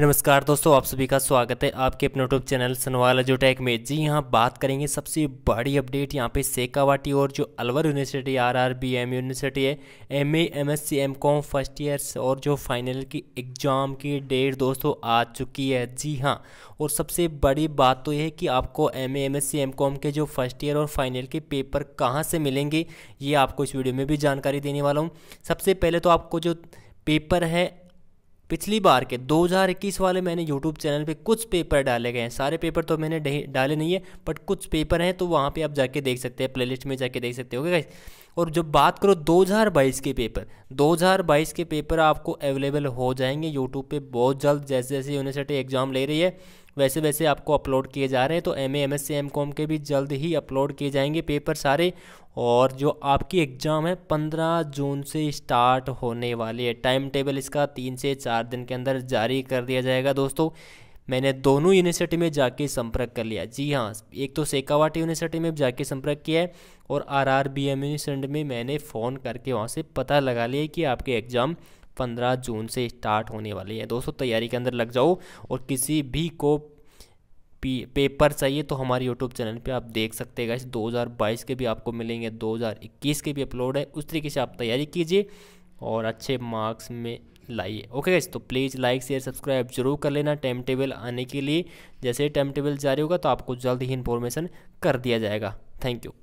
नमस्कार दोस्तों आप सभी का स्वागत है आपके अपने यूट्यूब चैनल सनवाला जो टैक में जी यहाँ बात करेंगे सबसे बड़ी अपडेट यहाँ पे सेकावाटी और जो Alwar university R R B M university है M A M S C M com first years और जो फाइनल की एग्ज़ाम की डेट दोस्तों आ चुकी है जी हाँ और सबसे बड़ी बात तो यह है कि आपको M A M S C M com के जो फर्स्ट ईयर और फाइनल के पेपर कहाँ से मिलेंगे ये आपको इस वीडियो में भी जानकारी देने वाला हूँ सबसे पहले तो आपको जो पेपर है पिछली बार के 2021 वाले मैंने यूट्यूब चैनल पे कुछ पेपर डाले गए हैं सारे पेपर तो मैंने डाले नहीं है बट कुछ पेपर हैं तो वहाँ पे आप जाके देख सकते हैं प्लेलिस्ट में जाके देख सकते हो गाइस और जब बात करो 2022 के पेपर 2022 के पेपर आपको अवेलेबल हो जाएंगे यूट्यूब पे बहुत जल्द जैसे जैसे यूनिवर्सिटी एग्ज़ाम ले रही है वैसे वैसे आपको अपलोड किए जा रहे हैं तो M A M S C M com के भी जल्द ही अपलोड किए जाएंगे पेपर सारे और जो आपकी एग्ज़ाम है पंद्रह जून से स्टार्ट होने वाली है टाइम टेबल इसका तीन से चार दिन के अंदर जारी कर दिया जाएगा दोस्तों मैंने दोनों यूनिवर्सिटी में जाके संपर्क कर लिया जी हाँ एक तो सेकावाटी यूनिवर्सिटी में जाके संपर्क किया है और R R B M university में मैंने फ़ोन करके वहाँ से पता लगा लिया कि आपके एग्ज़ाम पंद्रह जून से स्टार्ट होने वाले हैं दोस्तों तैयारी के अंदर लग जाओ और किसी भी को पेपर चाहिए तो हमारे यूट्यूब चैनल पर आप देख सकते हैं हज़ार बाईस के भी आपको मिलेंगे इक्कीस के भी अपलोड है उस तरीके से आप तैयारी कीजिए और अच्छे मार्क्स में लाइए ओके गाइज तो प्लीज़ लाइक शेयर सब्सक्राइब जरूर कर लेना टाइम टेबल आने के लिए जैसे ही टाइम टेबल जारी होगा तो आपको जल्द ही इन्फॉर्मेशन कर दिया जाएगा थैंक यू